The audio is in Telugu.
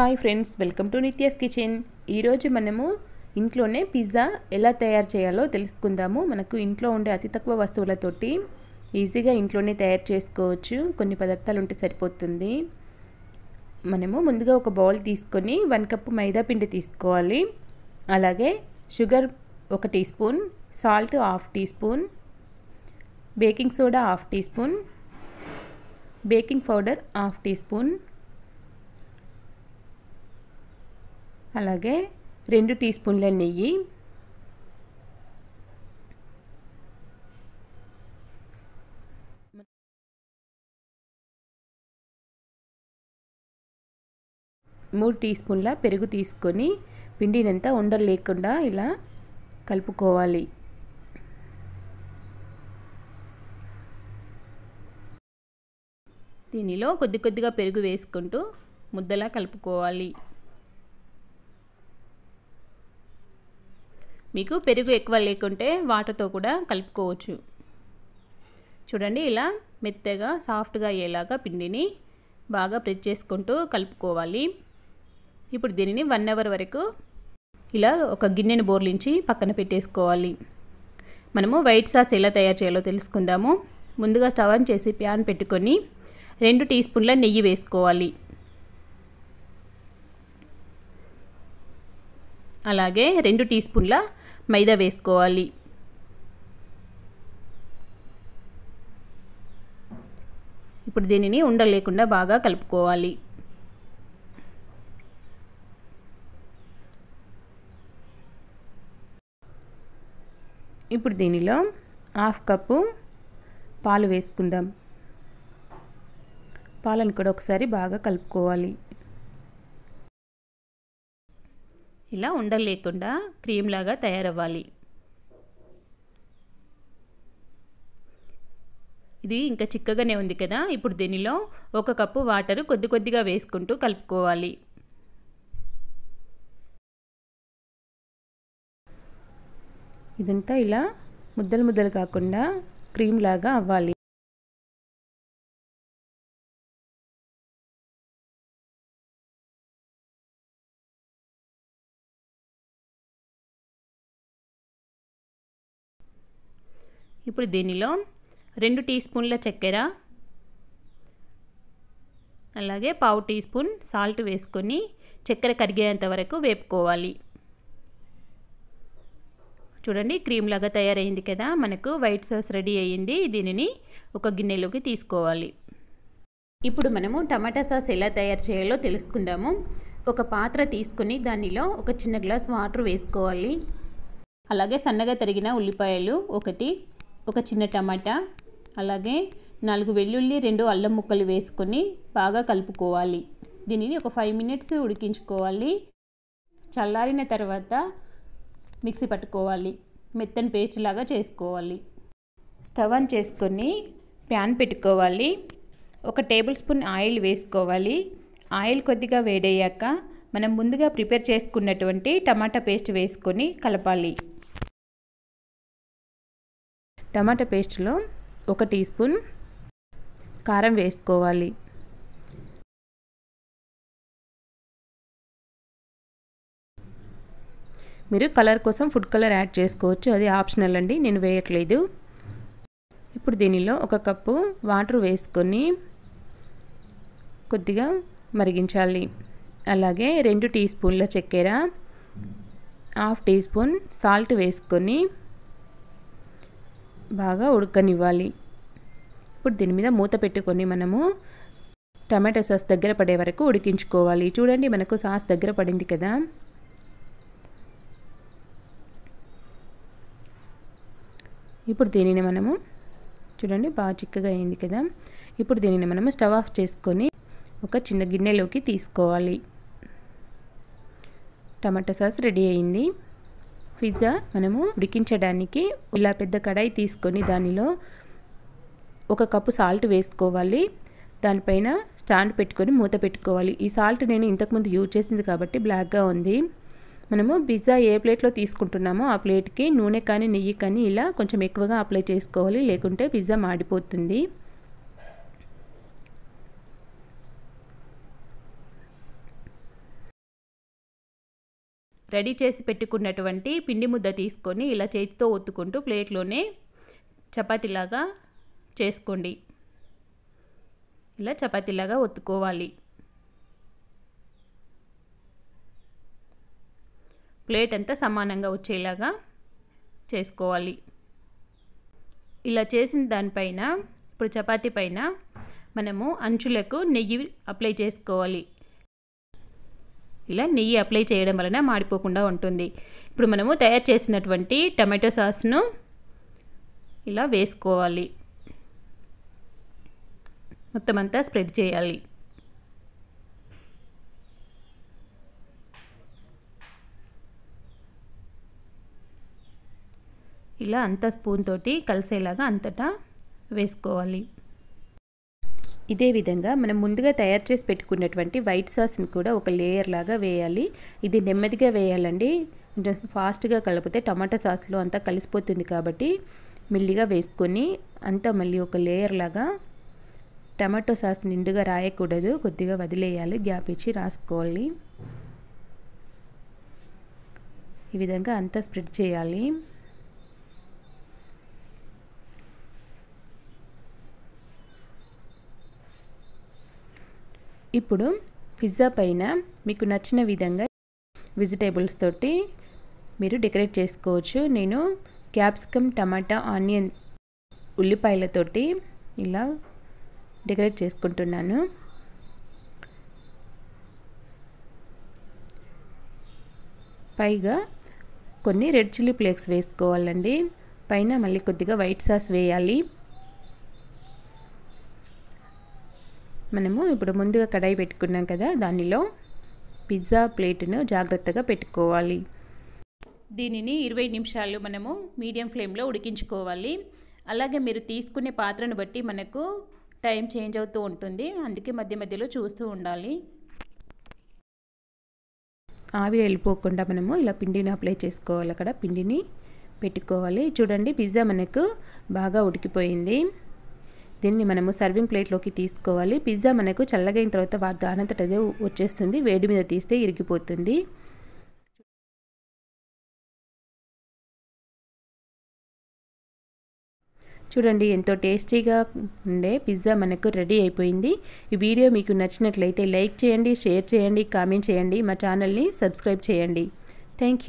hi friends welcome to Nithya's kitchen ఈరోజు మనము ఇంట్లోనే పిజ్జా ఎలా తయారు చేయాలో తెలుసుకుందాము మనకు ఇంట్లో ఉండే అతి తక్కువ వస్తువులతోటి ఈజీగా ఇంట్లోనే తయారు చేసుకోవచ్చు కొన్ని పదార్థాలు ఉంటే సరిపోతుంది మనము ముందుగా ఒక బౌల్ తీసుకొని వన్ కప్పు మైదా పిండి తీసుకోవాలి అలాగే షుగర్ ఒక teaspoon salt half teaspoon baking soda half teaspoon baking powder half teaspoon అలాగే రెండు టీ స్పూన్ల నెయ్యి మూడు టీ స్పూన్ల పెరుగు తీసుకొని పిండినంతా ఉండలు లేకుండా ఇలా కలుపుకోవాలి దీనిలో కొద్ది కొద్దిగా పెరుగు వేసుకుంటూ ముద్దలా కలుపుకోవాలి మీకు పెరుగు ఎక్కువ లేకుంటే వాటర్తో కూడా కలుపుకోవచ్చు చూడండి ఇలా మెత్తగా సాఫ్ట్గా అయ్యేలాగా పిండిని బాగా ప్రెస్ చేసుకుంటూ కలుపుకోవాలి ఇప్పుడు దీనిని వన్ అవర్ వరకు ఇలా ఒక గిన్నెను బోర్లించి పక్కన పెట్టేసుకోవాలి మనము వైట్ సాస్ ఎలా తయారు చేయాలో తెలుసుకుందాము ముందుగా స్టవ్ ఆన్ చేసి ప్యాన్ పెట్టుకొని రెండు టీ స్పూన్ల నెయ్యి వేసుకోవాలి అలాగే రెండు టీ స్పూన్ల మైదా వేసుకోవాలి ఇప్పుడు దీనిని ఉండలేకుండా బాగా కలుపుకోవాలి ఇప్పుడు దీనిలో హాఫ్ కప్పు పాలు వేసుకుందాం పాలను కూడా ఒకసారి బాగా కలుపుకోవాలి ఇలా ఉండలేకుండా క్రీమ్ లాగా తయారవ్వాలి ఇది ఇంకా చిక్కగానే ఉంది కదా ఇప్పుడు దీనిలో ఒక కప్పు వాటర్ కొద్ది కొద్దిగా వేసుకుంటూ కలుపుకోవాలి ఇదంతా ఇలా ముద్దలు ముద్దలు కాకుండా క్రీమ్ లాగా అవ్వాలి ఇప్పుడు దీనిలో రెండు టీ స్పూన్ల చక్కెర అలాగే పావు టీ స్పూన్ సాల్ట్ వేసుకొని చక్కెర కరిగేంత వరకు వేపుకోవాలి చూడండి క్రీమ్ లాగా తయారైంది కదా మనకు వైట్ సాస్ రెడీ అయ్యింది దీనిని ఒక గిన్నెలోకి తీసుకోవాలి ఇప్పుడు మనము టమాటా సాస్ ఎలా తయారు చేయాలో తెలుసుకుందాము ఒక పాత్ర తీసుకుని దానిలో ఒక చిన్న గ్లాస్ వాటర్ వేసుకోవాలి అలాగే సన్నగా తరిగిన ఉల్లిపాయలు ఒకటి ఒక చిన్న టమాటా అలాగే నాలుగు వెల్లుల్లి రెండు అల్లం ముక్కలు వేసుకొని బాగా కలుపుకోవాలి దీనిని ఒక ఫైవ్ మినిట్స్ ఉడికించుకోవాలి చల్లారిన తర్వాత మిక్సీ పట్టుకోవాలి మెత్తని పేస్ట్ లాగా చేసుకోవాలి స్టవ్ ఆన్ చేసుకొని ప్యాన్ పెట్టుకోవాలి ఒక టేబుల్ స్పూన్ ఆయిల్ వేసుకోవాలి ఆయిల్ కొద్దిగా వేడయ్యాక మనం ముందుగా ప్రిపేర్ చేసుకున్నటువంటి టమాటా పేస్ట్ వేసుకొని కలపాలి టమాటా పేస్ట్లో ఒక టీ స్పూన్ కారం వేసుకోవాలి మీరు కలర్ కోసం ఫుడ్ కలర్ యాడ్ చేసుకోవచ్చు అది ఆప్షనల్ అండి నేను వేయట్లేదు ఇప్పుడు దీనిలో ఒక కప్పు వాటర్ వేసుకొని కొద్దిగా మరిగించాలి అలాగే రెండు టీ స్పూన్ల చక్కెర హాఫ్ టీ స్పూన్ సాల్ట్ వేసుకొని బాగా ఉడకనివ్వాలి ఇప్పుడు దీని మీద మూత పెట్టుకొని మనము టమాటో సాస్ దగ్గర పడే వరకు ఉడికించుకోవాలి చూడండి మనకు సాస్ దగ్గర పడింది కదా ఇప్పుడు దీనిని మనము చూడండి బాగా చిక్కగా అయింది కదా ఇప్పుడు దీనిని మనము స్టవ్ ఆఫ్ చేసుకొని ఒక చిన్న గిన్నెలోకి తీసుకోవాలి టమాటా సాస్ రెడీ అయింది పిజ్జా మనము ఉడికించడానికి ఇలా పెద్ద కడాయి తీసుకొని దానిలో ఒక కప్పు సాల్ట్ వేసుకోవాలి దానిపైన స్టాండ్ పెట్టుకొని మూత పెట్టుకోవాలి ఈ సాల్ట్ నేను ఇంతకుముందు యూజ్ చేసింది కాబట్టి బ్లాక్గా ఉంది మనము పిజ్జా ఏ ప్లేట్లో తీసుకుంటున్నామో ఆ ప్లేట్కి నూనె కానీ నెయ్యి కానీ ఇలా కొంచెం ఎక్కువగా అప్లై చేసుకోవాలి లేకుంటే పిజ్జా మాడిపోతుంది రెడీ చేసి పెట్టుకున్నటువంటి పిండి ముద్ద తీసుకొని ఇలా చేతితో ఒత్తుకుంటూ ప్లేట్లోనే చపాతీలాగా చేసుకోండి ఇలా చపాతీలాగా ఒత్తుకోవాలి ప్లేట్ అంతా సమానంగా వచ్చేలాగా చేసుకోవాలి ఇలా చేసిన దానిపైన ఇప్పుడు చపాతీ పైన మనము అంచులకు నెయ్యి అప్లై చేసుకోవాలి ఇలా నెయ్యి అప్లై చేయడం వలన మాడిపోకుండా ఉంటుంది ఇప్పుడు మనము తయారు చేసినటువంటి టమాటో సాస్ను ఇలా వేసుకోవాలి మొత్తం అంతా స్ప్రెడ్ చేయాలి ఇలా అంతా స్పూన్ తోటి కలిసేలాగా అంతటా వేసుకోవాలి ఇదే విధంగా మనం ముందుగా తయారు చేసి పెట్టుకున్నటువంటి వైట్ సాస్ని కూడా ఒక లేయర్ లాగా వేయాలి ఇది నెమ్మదిగా వేయాలండి ఫాస్ట్గా కలిపితే టమాటా సాస్లో అంతా కలిసిపోతుంది కాబట్టి మెల్లిగా వేసుకొని అంతా మళ్ళీ ఒక లేయర్ లాగా టమాటో సాస్ నిండుగా రాయకూడదు కొద్దిగా వదిలేయాలి గ్యాప్ ఇచ్చి రాసుకోవాలి ఈ విధంగా అంతా స్ప్రెడ్ చేయాలి ఇప్పుడు పిజ్జా పైన మీకు నచ్చిన విధంగా వెజిటేబుల్స్ తోటి మీరు డెకరేట్ చేసుకోవచ్చు నేను క్యాప్సికమ్ టమాటా ఆనియన్ ఉల్లిపాయలతోటి ఇలా డెకరేట్ చేసుకుంటున్నాను పైగా కొన్ని రెడ్ చిల్లీ ఫ్లేక్స్ వేసుకోవాలండి పైన మళ్ళీ కొద్దిగా వైట్ సాస్ వేయాలి మనము ఇప్పుడు ముందుగా కడాయి పెట్టుకున్నాం కదా దానిలో పిజ్జా ప్లేట్ను జాగ్రత్తగా పెట్టుకోవాలి దీనిని ఇరవై నిమిషాలు మనము మీడియం ఫ్లేమ్లో ఉడికించుకోవాలి అలాగే మీరు తీసుకునే పాత్రను బట్టి మనకు టైం చేంజ్ అవుతూ ఉంటుంది అందుకే మధ్య మధ్యలో చూస్తూ ఉండాలి ఆవిరి వెళ్ళిపోకుండా మనము ఇలా పిండిని అప్లై చేసుకోవాలి అక్కడ పిండిని పెట్టుకోవాలి చూడండి పిజ్జా మనకు బాగా ఉడికిపోయింది దీన్ని మనము సర్వింగ్ ప్లేట్లోకి తీసుకోవాలి పిజ్జా మనకు చల్లగైన తర్వాత దానంతట వచ్చేస్తుంది వేడి మీద తీస్తే ఇరిగిపోతుంది చూడండి ఎంతో టేస్టీగా ఉండే పిజ్జా మనకు రెడీ అయిపోయింది ఈ వీడియో మీకు నచ్చినట్లయితే లైక్ చేయండి షేర్ చేయండి కామెంట్ చేయండి మా ఛానల్ని సబ్స్క్రైబ్ చేయండి థ్యాంక్